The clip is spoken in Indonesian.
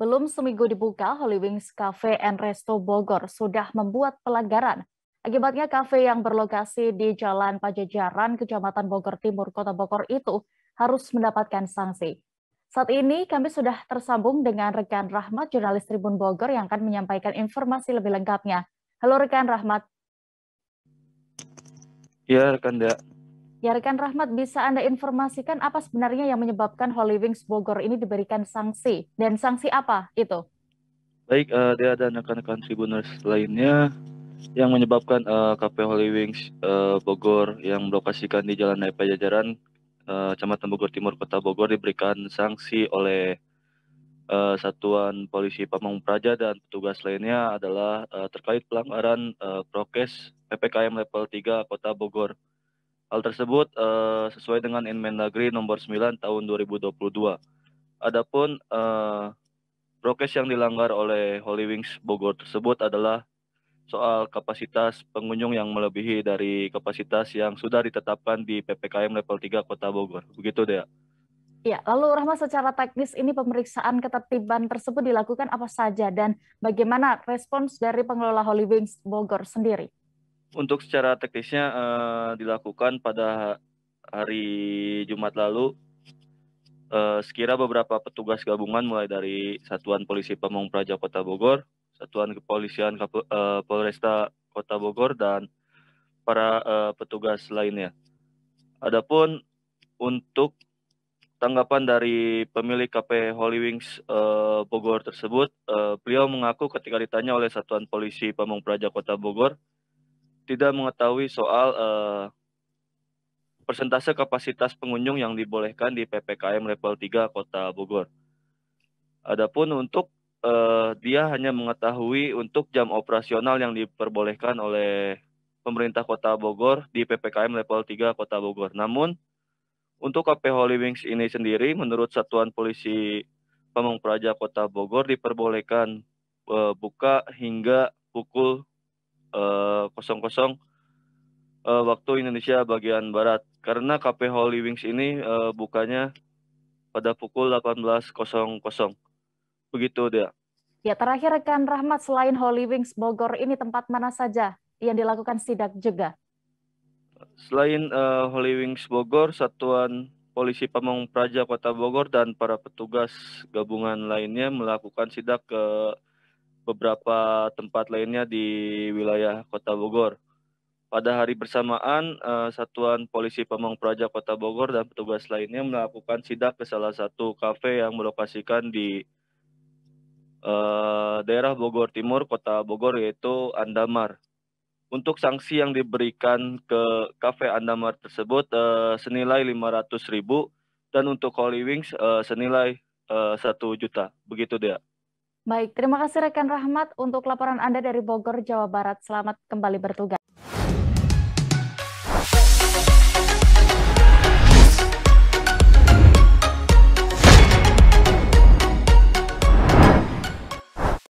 Belum seminggu dibuka, Holy Wings Cafe and Resto Bogor sudah membuat pelanggaran. Akibatnya kafe yang berlokasi di Jalan Pajajaran, Kecamatan Bogor Timur, Kota Bogor itu harus mendapatkan sanksi. Saat ini kami sudah tersambung dengan rekan Rahmat, jurnalis Tribun Bogor yang akan menyampaikan informasi lebih lengkapnya. Halo rekan Rahmat. Ya, rekan Dea. Ya, rekan Rahmat, bisa Anda informasikan apa sebenarnya yang menyebabkan Holy Wings Bogor ini diberikan sanksi? Dan sanksi apa itu? Baik, uh, eh, Dea dan rekan-rekan Tribuners lainnya yang menyebabkan uh, eh, KP Holy Wings uh, Bogor yang melokasikan di Jalan Naik Pajajaran, uh, Kecamatan Bogor Timur, Kota Bogor diberikan sanksi oleh uh, Satuan Polisi Pamung Praja dan petugas lainnya adalah uh, terkait pelanggaran uh, prokes PPKM level 3 Kota Bogor. Hal tersebut uh, sesuai dengan Inmendagri nomor 9 tahun 2022. Adapun uh, prokes yang dilanggar oleh Holy Wings Bogor tersebut adalah soal kapasitas pengunjung yang melebihi dari kapasitas yang sudah ditetapkan di PPKM level 3 Kota Bogor. Begitu deh. Ya, lalu Rahma secara teknis ini pemeriksaan ketertiban tersebut dilakukan apa saja dan bagaimana respons dari pengelola Holy Wings Bogor sendiri? Untuk secara teknisnya eh, dilakukan pada hari Jumat lalu eh, sekira beberapa petugas gabungan mulai dari Satuan Polisi Pamung Praja Kota Bogor, Satuan Kepolisian eh, Polresta Kota Bogor dan para eh, petugas lainnya. Adapun untuk tanggapan dari pemilik KP Holy Wings uh, Bogor tersebut, uh, beliau mengaku ketika ditanya oleh Satuan Polisi Pamung Praja Kota Bogor tidak mengetahui soal uh, persentase kapasitas pengunjung yang dibolehkan di PPKM level 3 Kota Bogor. Adapun untuk uh, dia hanya mengetahui untuk jam operasional yang diperbolehkan oleh pemerintah Kota Bogor di PPKM level 3 Kota Bogor. Namun untuk KP Holy Wings ini sendiri, menurut Satuan Polisi Pamung Praja Kota Bogor diperbolehkan uh, buka hingga pukul uh, uh, waktu Indonesia bagian Barat karena KP Holy Wings ini uh, bukanya pada pukul 18.00. Begitu dia. Ya, terakhir rekan Rahmat selain Holy Wings Bogor ini tempat mana saja yang dilakukan sidak juga? Selain uh, Holy Wings Bogor, Satuan Polisi Pamong Praja Kota Bogor dan para petugas gabungan lainnya melakukan sidak ke beberapa tempat lainnya di wilayah Kota Bogor. Pada hari bersamaan, uh, Satuan Polisi Pamong Praja Kota Bogor dan petugas lainnya melakukan sidak ke salah satu kafe yang berlokasikan di uh, daerah Bogor Timur, Kota Bogor, yaitu Andamar. Untuk sanksi yang diberikan ke kafe Andamar tersebut uh, senilai ribu dan untuk Holy Wings uh, senilai uh, juta. Begitu dia. Baik, terima kasih rekan Rahmat untuk laporan Anda dari Bogor, Jawa Barat. Selamat kembali bertugas.